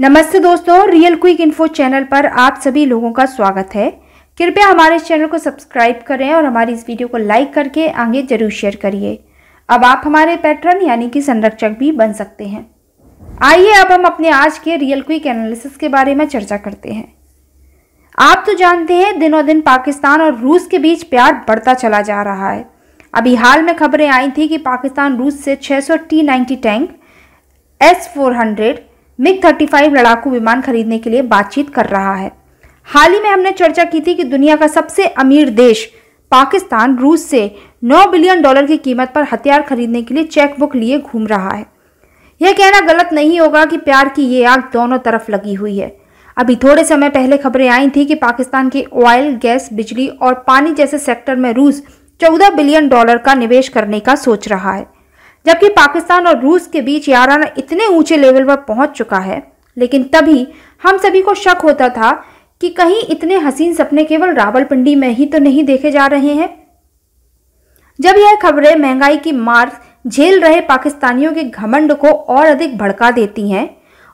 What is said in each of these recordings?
नमस्ते दोस्तों real quick info channel पर आप सभी लोगों का स्वागत है कृपया हमारे चैनल को सब्सक्राइब करें और हमारी इस वीडियो को लाइक करके आगे जरूर शेयर करिए अब आप हमारे पैटर्न यानी कि संरक्षक भी बन सकते हैं आइए अब हम अपने आज के रियल क्विक एनालिसिस के बारे में चर्चा करते हैं आप तो जानते हैं दिनों दिन पाकिस्तान और रूस के बीच प्यार बढ़ता चला जा रहा है अभी हाल में खबरें आई थी कि पाकिस्तान रूस से छः T ninety tank S four hundred MiG 35 लड़ाकू विमान खरीदने के लिए बातचीत कर रहा है हाल ही में हमने चर्चा की थी कि दुनिया का सबसे अमीर देश पाकिस्तान रूस से 9 बिलियन डॉलर की कीमत पर हथियार खरीदने के लिए चेकबुक लिए घूम रहा है यह कहना गलत नहीं होगा कि प्यार की ये आग दोनों तरफ लगी हुई है अभी थोड़े समय पहले खबरें आई थी कि पाकिस्तान के ऑयल गैस बिजली और पानी जैसे सेक्टर में रूस 14 बिलियन डॉलर का निवेश करने का सोच रहा है जबकि पाकिस्तान और रूस के बीच याराना इतने ऊंचे लेवल पर पहुंच चुका है लेकिन तभी हम सभी को शक होता था कि कहीं इतने हसीन सपने केवल रावलपिंडी में ही तो नहीं देखे जा रहे हैं जब यह खबरें महंगाई की मार झेल रहे पाकिस्तानियों के घमंड को और अधिक भड़का देती हैं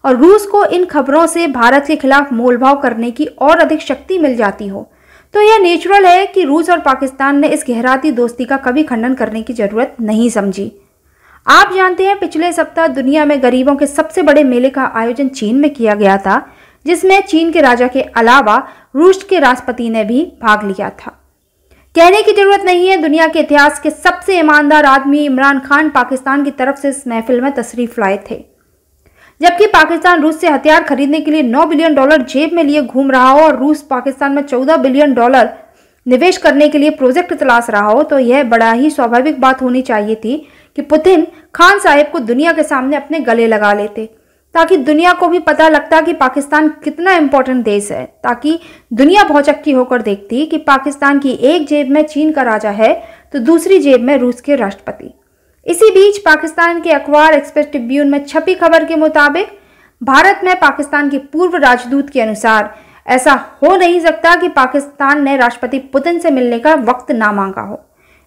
और रूस को इन खबरों से भारत के खिलाफ मोलभाव करने की और अधिक शक्ति मिल जाती हो तो यह नेचुरल है कि रूस और पाकिस्तान ने इस गहराती दोस्ती का कभी खंडन करने की जरूरत नहीं समझी आप जानते हैं पिछले सप्ताह दुनिया में गरीबों के सबसे बड़े मेले का आयोजन चीन में किया गया था जिसमें चीन के राजा के अलावा रूस के राष्ट्रपति ने भी भाग लिया था कहने की जरूरत नहीं है दुनिया के इतिहास के सबसे ईमानदार आदमी इमरान खान पाकिस्तान की तरफ से इस महफिल में तशरीफ लाए थे जबकि पाकिस्तान रूस से हथियार खरीदने के लिए 9 बिलियन डॉलर जेब में लिए घूम रहा हो और रूस पाकिस्तान में 14 बिलियन डॉलर निवेश करने के लिए प्रोजेक्ट तलाश रहा हो तो यह बड़ा ही स्वाभाविक बात होनी चाहिए थी कि पुतिन खान साहिब को दुनिया के सामने अपने गले लगा लेते ताकि दुनिया को भी पता लगता कि पाकिस्तान कितना इम्पोर्टेंट देश है ताकि दुनिया भौचक्की होकर देखती कि पाकिस्तान की एक जेब में चीन का राजा है तो दूसरी जेब में रूस के राष्ट्रपति इसी बीच पाकिस्तान के अखबार एक्सप्रेस ट्रिब्यून में छपी खबर के मुताबिक भारत में पाकिस्तान के पूर्व राजदूत के अनुसार ऐसा हो नहीं सकता कि पाकिस्तान ने राष्ट्रपति पुतिन से मिलने का वक्त ना मांगा हो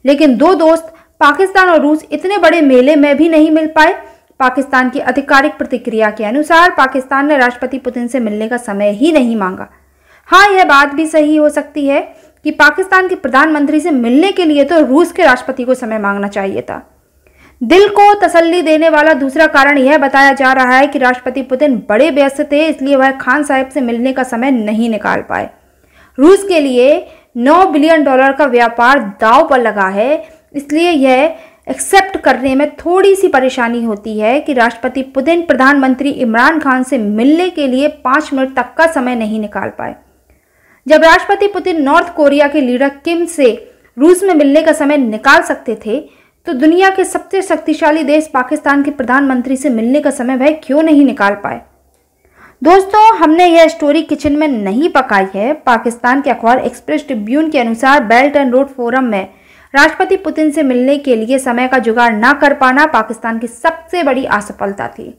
लेकिन दो दोस्त पाकिस्तान और रूस इतने बड़े मेले में भी नहीं मिल पाए पाकिस्तान की आधिकारिक प्रतिक्रिया के अनुसार पाकिस्तान ने राष्ट्रपति पुतिन से मिलने का समय ही नहीं मांगा हाँ यह बात भी सही हो सकती है कि पाकिस्तान के प्रधानमंत्री से मिलने के लिए तो रूस के राष्ट्रपति को समय मांगना चाहिए था दिल को तसल्ली देने वाला दूसरा कारण यह बताया जा रहा है कि राष्ट्रपति पुतिन बड़े व्यस्त थे इसलिए वह खान साहब से मिलने का समय नहीं निकाल पाए रूस के लिए 9 बिलियन डॉलर का व्यापार दाव पर लगा है इसलिए यह एक्सेप्ट करने में थोड़ी सी परेशानी होती है कि राष्ट्रपति पुतिन प्रधानमंत्री इमरान खान से मिलने के लिए पाँच मिनट तक का समय नहीं निकाल पाए जब राष्ट्रपति पुतिन नॉर्थ कोरिया के लीडर किम से रूस में मिलने का समय निकाल सकते थे तो दुनिया के सबसे शक्तिशाली देश पाकिस्तान के प्रधानमंत्री से मिलने का समय वह क्यों नहीं निकाल पाए दोस्तों हमने यह स्टोरी किचन में नहीं पकाई है पाकिस्तान के अखबार एक्सप्रेस ट्रिब्यून के अनुसार बेल्ट एंड रोड फोरम में राष्ट्रपति पुतिन से मिलने के लिए समय का जुगाड़ न कर पाना पाकिस्तान की सबसे बड़ी असफलता थी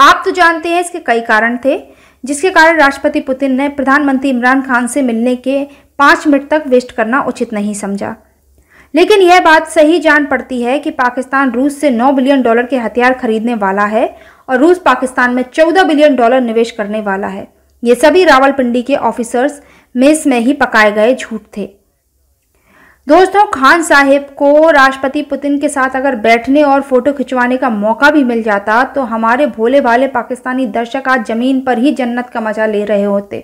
आप तो जानते हैं इसके कई कारण थे जिसके कारण राष्ट्रपति पुतिन ने प्रधानमंत्री इमरान खान से मिलने के पाँच मिनट तक वेस्ट करना उचित नहीं समझा लेकिन यह बात सही जान पड़ती है कि पाकिस्तान रूस से 9 बिलियन डॉलर के हथियार खरीदने वाला है और रूस पाकिस्तान में 14 बिलियन डॉलर निवेश करने वाला है ये सभी रावलपिंडी के ऑफिसर्स मेस में ही पकाए गए झूठ थे दोस्तों खान साहिब को राष्ट्रपति पुतिन के साथ अगर बैठने और फोटो खिंचवाने का मौका भी मिल जाता तो हमारे भोले भाले पाकिस्तानी दर्शक आज जमीन पर ही जन्नत का मजा ले रहे होते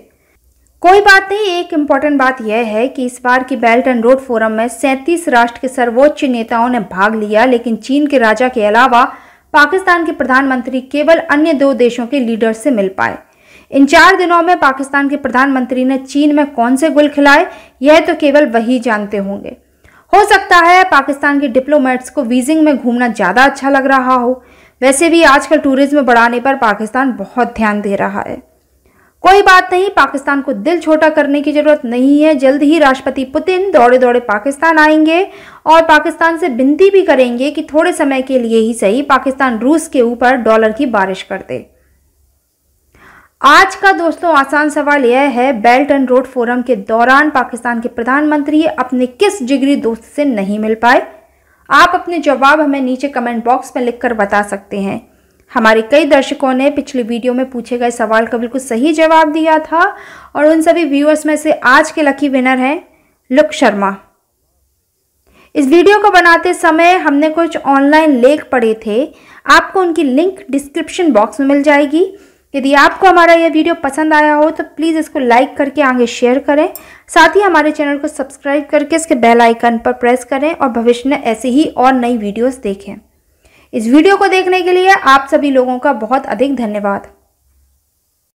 कोई बात नहीं एक इम्पॉर्टेंट बात यह है कि इस बार की बेल्ट एंड रोड फोरम में सैंतीस राष्ट्र के सर्वोच्च नेताओं ने भाग लिया लेकिन चीन के राजा के अलावा पाकिस्तान के प्रधानमंत्री केवल अन्य दो देशों के लीडर्स से मिल पाए इन चार दिनों में पाकिस्तान के प्रधानमंत्री ने चीन में कौन से गुल खिलाए यह तो केवल वही जानते होंगे हो सकता है पाकिस्तान के डिप्लोमेट्स को वीजिंग में घूमना ज़्यादा अच्छा लग रहा हो वैसे भी आजकल टूरिज्म बढ़ाने पर पाकिस्तान बहुत ध्यान दे रहा है कोई बात नहीं पाकिस्तान को दिल छोटा करने की ज़रूरत नहीं है जल्द ही राष्ट्रपति पुतिन दौड़े दौड़े पाकिस्तान आएंगे और पाकिस्तान से विनती भी करेंगे कि थोड़े समय के लिए ही सही पाकिस्तान रूस के ऊपर डॉलर की बारिश कर दे आज का दोस्तों आसान सवाल यह है बेल्ट एंड रोड फोरम के दौरान पाकिस्तान के प्रधानमंत्री अपने किस जिगरी दोस्त से नहीं मिल पाए आप अपने जवाब हमें नीचे कमेंट बॉक्स में लिखकर बता सकते हैं हमारे कई दर्शकों ने पिछली वीडियो में पूछे गए सवाल का बिल्कुल सही जवाब दिया था और उन सभी व्यूअर्स में से आज के लकी विनर हैं लुक शर्मा इस वीडियो को बनाते समय हमने कुछ ऑनलाइन लेख पढ़े थे आपको उनकी लिंक डिस्क्रिप्शन बॉक्स में मिल जाएगी यदि आपको हमारा यह वीडियो पसंद आया हो तो प्लीज़ इसको लाइक करके आगे शेयर करें साथ ही हमारे चैनल को सब्सक्राइब करके इसके बेल आइकन पर प्रेस करें और भविष्य में ऐसे ही और नई वीडियोस देखें इस वीडियो को देखने के लिए आप सभी लोगों का बहुत अधिक धन्यवाद